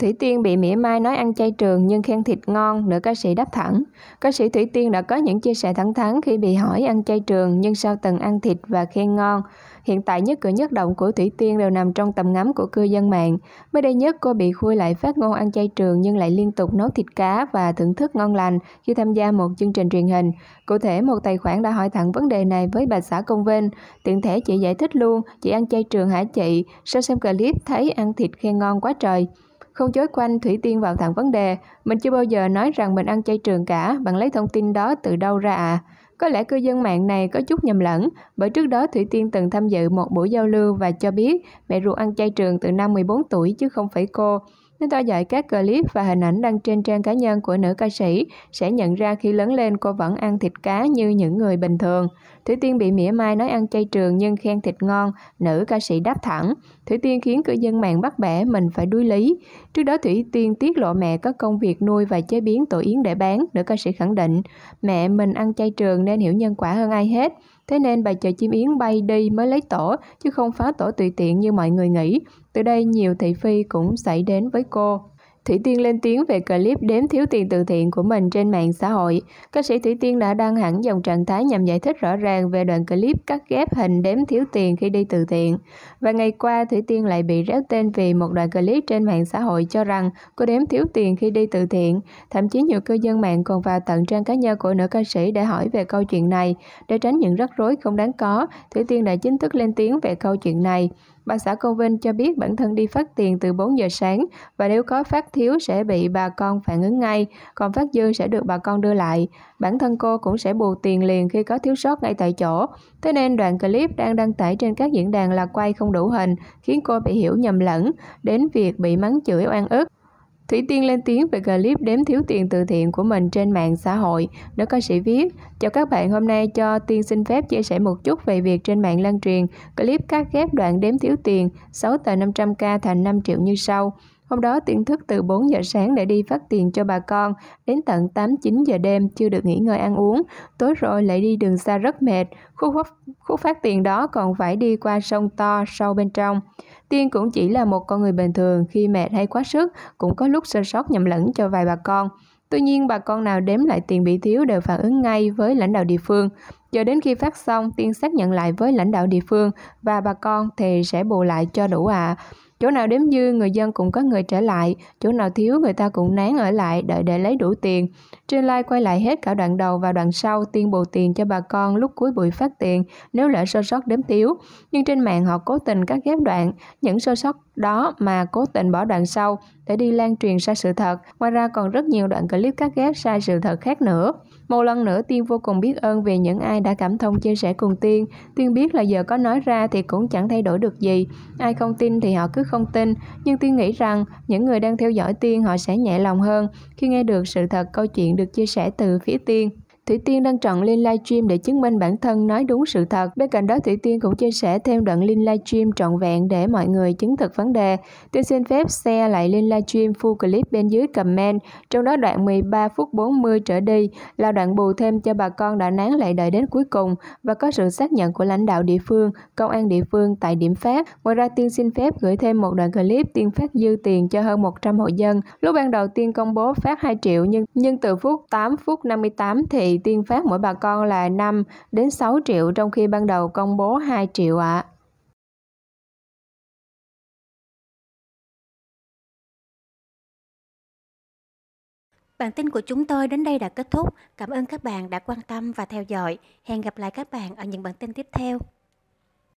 Thủy Tiên bị mỉa mai nói ăn chay trường nhưng khen thịt ngon, nữ ca sĩ đáp thẳng. Ca sĩ Thủy Tiên đã có những chia sẻ thẳng thắn khi bị hỏi ăn chay trường nhưng sao từng ăn thịt và khen ngon. Hiện tại nhất cử nhất động của Thủy Tiên đều nằm trong tầm ngắm của cư dân mạng. Mới đây nhất cô bị khui lại phát ngôn ăn chay trường nhưng lại liên tục nấu thịt cá và thưởng thức ngon lành khi tham gia một chương trình truyền hình. Cụ thể một tài khoản đã hỏi thẳng vấn đề này với bà xã Công Vinh. Tiện thể chị giải thích luôn, chị ăn chay trường hả chị? Sao xem clip thấy ăn thịt khen ngon quá trời? Không chối quanh Thủy Tiên vào thẳng vấn đề, mình chưa bao giờ nói rằng mình ăn chay trường cả, bạn lấy thông tin đó từ đâu ra à? Có lẽ cư dân mạng này có chút nhầm lẫn, bởi trước đó Thủy Tiên từng tham dự một buổi giao lưu và cho biết mẹ ruột ăn chay trường từ năm 14 tuổi chứ không phải cô. Nên theo dõi các clip và hình ảnh đăng trên trang cá nhân của nữ ca sĩ sẽ nhận ra khi lớn lên cô vẫn ăn thịt cá như những người bình thường. Thủy Tiên bị mỉa mai nói ăn chay trường nhưng khen thịt ngon, nữ ca sĩ đáp thẳng. Thủy Tiên khiến cư dân mạng bắt bẻ mình phải đuối lý. Trước đó Thủy Tiên tiết lộ mẹ có công việc nuôi và chế biến tổ yến để bán, nữ ca sĩ khẳng định. Mẹ mình ăn chay trường nên hiểu nhân quả hơn ai hết. Thế nên bà chờ chim yến bay đi mới lấy tổ, chứ không phá tổ tùy tiện như mọi người nghĩ. Từ đây nhiều thị phi cũng xảy đến với cô. Thủy Tiên lên tiếng về clip đếm thiếu tiền từ thiện của mình trên mạng xã hội. Ca sĩ Thủy Tiên đã đăng hẳn dòng trạng thái nhằm giải thích rõ ràng về đoạn clip cắt ghép hình đếm thiếu tiền khi đi từ thiện. Và ngày qua, Thủy Tiên lại bị réo tên vì một đoạn clip trên mạng xã hội cho rằng cô đếm thiếu tiền khi đi từ thiện. Thậm chí nhiều cư dân mạng còn vào tận trang cá nhân của nữ ca sĩ để hỏi về câu chuyện này. Để tránh những rắc rối không đáng có, Thủy Tiên đã chính thức lên tiếng về câu chuyện này bà xã Công Vinh cho biết bản thân đi phát tiền từ 4 giờ sáng và nếu có phát thiếu sẽ bị bà con phản ứng ngay, còn phát dư sẽ được bà con đưa lại. Bản thân cô cũng sẽ bù tiền liền khi có thiếu sót ngay tại chỗ. Thế nên đoạn clip đang đăng tải trên các diễn đàn là quay không đủ hình, khiến cô bị hiểu nhầm lẫn, đến việc bị mắng chửi oan ức. Thủy Tiên lên tiếng về clip đếm thiếu tiền từ thiện của mình trên mạng xã hội. Nữ ca sĩ viết, chào các bạn hôm nay cho Tiên xin phép chia sẻ một chút về việc trên mạng lan truyền clip cắt ghép đoạn đếm thiếu tiền 6 tờ 500k thành 5 triệu như sau. Hôm đó Tiên thức từ 4 giờ sáng để đi phát tiền cho bà con, đến tận 8-9 giờ đêm chưa được nghỉ ngơi ăn uống, tối rồi lại đi đường xa rất mệt, khúc, khúc phát tiền đó còn phải đi qua sông to sâu bên trong. Tiên cũng chỉ là một con người bình thường khi mệt hay quá sức, cũng có lúc sơ sót nhầm lẫn cho vài bà con. Tuy nhiên, bà con nào đếm lại tiền bị thiếu đều phản ứng ngay với lãnh đạo địa phương. Cho đến khi phát xong, Tiên xác nhận lại với lãnh đạo địa phương và bà con thì sẽ bù lại cho đủ ạ. À chỗ nào đếm dư người dân cũng có người trở lại, chỗ nào thiếu người ta cũng nán ở lại đợi để lấy đủ tiền. trên Lai quay lại hết cả đoạn đầu và đoạn sau tiên bù tiền cho bà con lúc cuối buổi phát tiền nếu lỡ sơ sót đếm thiếu. Nhưng trên mạng họ cố tình cắt ghép đoạn, những sơ sót đó mà cố tình bỏ đoạn sau để đi lan truyền sai sự thật. Ngoài ra còn rất nhiều đoạn clip cắt ghép sai sự thật khác nữa. Một lần nữa Tiên vô cùng biết ơn về những ai đã cảm thông chia sẻ cùng Tiên. Tiên biết là giờ có nói ra thì cũng chẳng thay đổi được gì. Ai không tin thì họ cứ không tin. Nhưng Tiên nghĩ rằng những người đang theo dõi Tiên họ sẽ nhẹ lòng hơn khi nghe được sự thật câu chuyện được chia sẻ từ phía Tiên. Thủy Tiên đăng trận link livestream để chứng minh bản thân nói đúng sự thật. Bên cạnh đó, Thủy Tiên cũng chia sẻ thêm đoạn link livestream trọn vẹn để mọi người chứng thực vấn đề. Tiên xin phép share lại link livestream full clip bên dưới comment, trong đó đoạn 13 phút 40 trở đi là đoạn bù thêm cho bà con đã nán lại đợi đến cuối cùng và có sự xác nhận của lãnh đạo địa phương, công an địa phương tại điểm phát. Ngoài ra, Tiên xin phép gửi thêm một đoạn clip Tiên phát dư tiền cho hơn 100 hộ dân. Lúc ban đầu Tiên công bố phát 2 triệu nhưng nhưng từ phút 8 phút 58 thì tiên phát mỗi bà con là 5 đến 6 triệu trong khi ban đầu công bố 2 triệu ạ. À. Bản tin của chúng tôi đến đây đã kết thúc. Cảm ơn các bạn đã quan tâm và theo dõi. Hẹn gặp lại các bạn ở những bản tin tiếp theo.